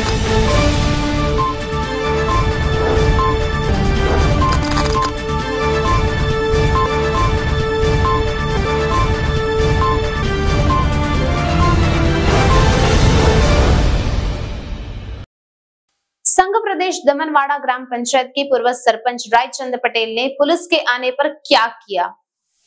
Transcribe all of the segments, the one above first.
संघ प्रदेश दमनवाड़ा ग्राम पंचायत के पूर्व सरपंच रायचंद पटेल ने पुलिस के आने पर क्या किया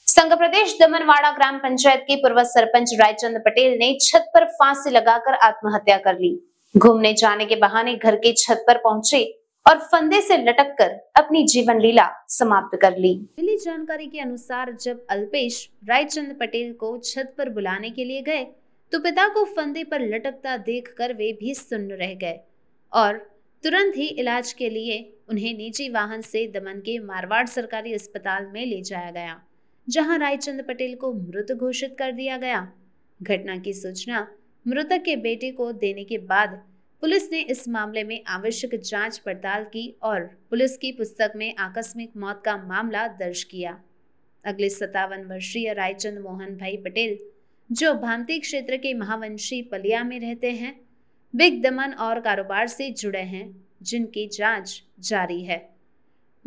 संघ प्रदेश दमनवाड़ा ग्राम पंचायत के पूर्व सरपंच रायचंद पटेल ने छत पर फांसी लगाकर आत्महत्या कर ली घूमने जाने के बहाने घर के छत पर पहुंचे और फंदे से लटक कर अपनी जीवन लीला समाप्त कर ली मिली जानकारी के अनुसार जब अल्पेश रायचंद पटेल को छत पर बुलाने के लिए गए तो पिता को फंदे पर लटकता देख कर वे भी सुन्न रह गए और तुरंत ही इलाज के लिए उन्हें निजी वाहन से दमन के मारवाड़ सरकारी अस्पताल में ले जाया गया जहां रायचंद पटेल को मृत घोषित कर दिया गया घटना की सूचना मृतक के बेटे को देने के बाद पुलिस ने इस मामले में आवश्यक जांच पड़ताल की और पुलिस की पुस्तक में आकस्मिक मौत का मामला दर्ज किया अगले सत्तावन वर्षीय रायचंद मोहन भाई पटेल जो भामती क्षेत्र के महावंशी पलिया में रहते हैं बिग दमन और कारोबार से जुड़े हैं जिनकी जांच जारी है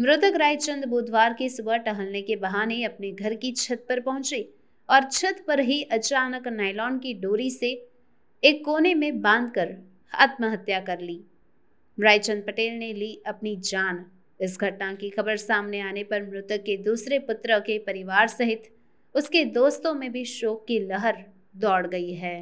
मृतक रायचंद बुधवार की सुबह टहलने के बहाने अपने घर की छत पर पहुंचे और छत पर ही अचानक नायलॉन की डोरी से एक कोने में बांधकर आत्महत्या कर ली रायचंद पटेल ने ली अपनी जान इस घटना की खबर सामने आने पर मृतक के दूसरे पुत्र के परिवार सहित उसके दोस्तों में भी शोक की लहर दौड़ गई है